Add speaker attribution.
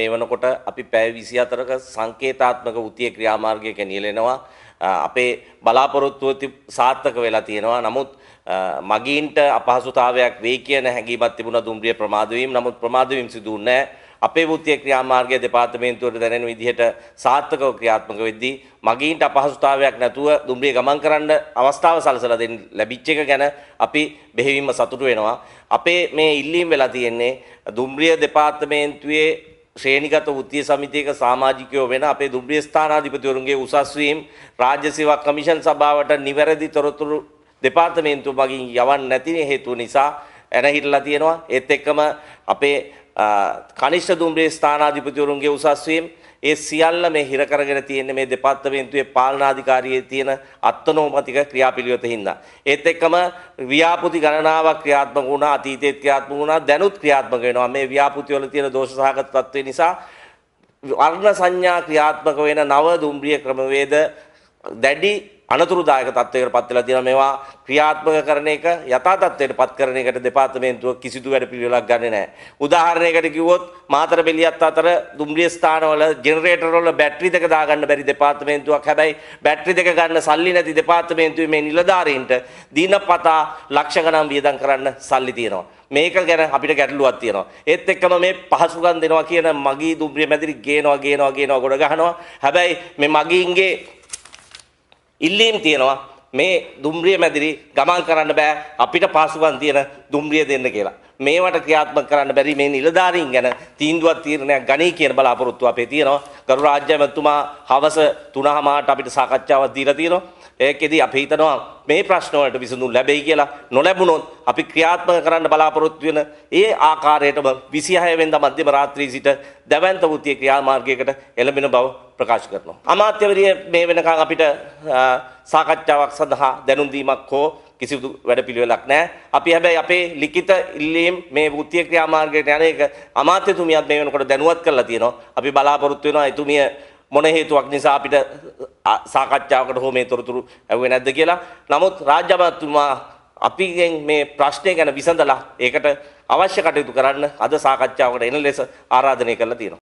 Speaker 1: මේ වනකොට අපි පැය 24ක සංකේතාත්මක වෘත්තීය ක්‍රියාමාර්ගයක නියැලෙනවා. අපේ බලාපොරොත්තුව සාර්ථක වෙලා තියෙනවා. නමුත් මගීන්ට අපහසුතාවයක් වෙයි කියන හැඟීමක් තිබුණා දුම්රිය ප්‍රමාද වීම. නමුත් ප්‍රමාද වීම සිදු නැහැ. අපේ වෘත්තීය ක්‍රියාමාර්ගය දෙපාර්තමේන්තුවට දැනෙන විදිහට සාර්ථකව ක්‍රියාත්මක වෙද්දී මගීන්ට අපහසුතාවයක් නැතුව දුම්රිය ගමන් කරන්න අවස්ථාව සලසලා දෙන්න ලැබිච්ච එක ගැන අපි බෙහෙවින්ම සතුටු වෙනවා. අපේ මේ ඉල්ලීම් වෙලා තියෙන්නේ දුම්රිය දෙපාර්තමේන්තුවේ ශ්‍රේණිගත වෘත්තීය සමිතියක සමාජිකයෝ වෙන අපේ දුම්රිය ස්ථානාධිපතිවරුන්ගේ උසස් වීම රාජ්‍ය සේවා කමිෂන් සභාවට නිවැරදි තොරතුරු දෙපාර්තමේන්තුව මගින් යවන්න නැති හේතුව නිසා ඇනහිටලා තියෙනවා ඒත් එක්කම අපේ කනිෂ්ඨ දුම්රිය ස්ථානාධිපතිවරුන්ගේ උසස් වීම ඒ සියල්ල මේ හිර කරගෙන තියෙන්නේ මේ දෙපාර්තමේන්තුවේ පාලනාධිකාරියේ තියෙන අත්නෝමතික ක්‍රියාපිළිවෙත හින්දා. ඒත් එක්කම ව්‍යාපෘති ගණනාවක් ක්‍රියාත්මක වුණා, අතීතයේ ක්‍රියාත්මක වුණා, දැනුත් ක්‍රියාත්මක වෙනවා. මේ ව්‍යාපෘති වල තියෙන දෝෂ සහගත තත්ත්වේ නිසා වර්ණ සංඥා ක්‍රියාත්මක වෙන නව දුම්රිය ක්‍රමවේද දැඩි අනතුරුදායක තත්ත්වයකට පත් වෙලා තියෙනවා මේවා ක්‍රියාත්මක කරන එක යථා තත්ත්වයට පත් කරන එකට දෙපාර්තමේන්තුව කිසිදු වැඩ පිළිවෙලක් ගන්නේ නැහැ. උදාහරණයකට කිව්වොත් මාතර බෙලියත් අතර දුම්රිය ස්ථානවල ජෙනරේටර වල බැටරි දෙක දාගන්න බැරි දෙපාර්තමේන්තුවක්. හැබැයි බැටරි දෙක ගන්න සල්ලි නැති දෙපාර්තමේන්තුවේ මේ නිලධාරීන්ට දිනපතා ලක්ෂ ගණන් වියදම් කරන්න සල්ලි තියෙනවා. මේක ගැන අපිට ගැටලුවක් තියෙනවා. ඒත් එක්කම මේ පහසුකම් දෙනවා කියන මගී දුම්රිය මැදිරි ගේනවා ගේනවා ගේනවා ගොඩ ගහනවා. හැබැයි මේ මගීන්ගේ ඉල්ලීම් තියෙනවා මේ දුම්රිය මැදිරි ගමන් කරන්න බෑ අපිට පාසුකම් තියෙන දුම්රිය දෙන්න කියලා. මේවට ක්‍රියාත්මක කරන්න බැරි මේ නිලධාරීන් ගැන තීන්දුවක් තීරණයක් ගනී කියන බලාපොරොත්තුව අපේ තියෙනවා. ගරු රාජ්‍ය මැතිතුමා හවස 3:00 අපිට සාකච්ඡාවක් දීලා තියෙනවා. ඒකෙදි අපි හිතනවා මේ ප්‍රශ්න වලට විසඳුම් ලැබෙයි කියලා නොලැබුණොත් අපි ක්‍රියාත්මක කරන්න බලාපොරොත්තු වෙන ඒ ආකාරයටම 26 වෙනිදා මධ්‍යම රාත්‍රියේ සිට දැවැන්ත වෘත්තීය ක්‍රියාමාර්ගයකට එළඹෙන බව ප්‍රකාශ කරනවා. අමාත්‍යවරිය මේ වෙනකන් අපිට සාකච්ඡාවක් සඳහා දැනුම් දීමක් හෝ කිසිදු වැඩපිළිවෙලක් නැහැ. අපි හැබැයි අපේ ලිඛිත ඉල්ලීම් මේ වෘත්තීය ක්‍රියාමාර්ගයට යන එක අමාත්‍යතුමියත් මේ වෙනකොට දැනුවත් කරලා තියෙනවා. අපි බලාපොරොත්තු වෙනවා එතුමිය මොන හේතුවක් නිසා අපිට සාකච්ඡාවකට හෝ මේ තොරතුරු ඇහුවේ නැද්ද කියලා. නමුත් රාජ්‍ය අමාත්‍යතුමා අපිගෙන් මේ ප්‍රශ්නය ගැන විසඳලා ඒකට අවශ්‍ය කටයුතු කරන්න අද සාකච්ඡාවකට එන ලෙස ආරාධනය කරලා තියෙනවා.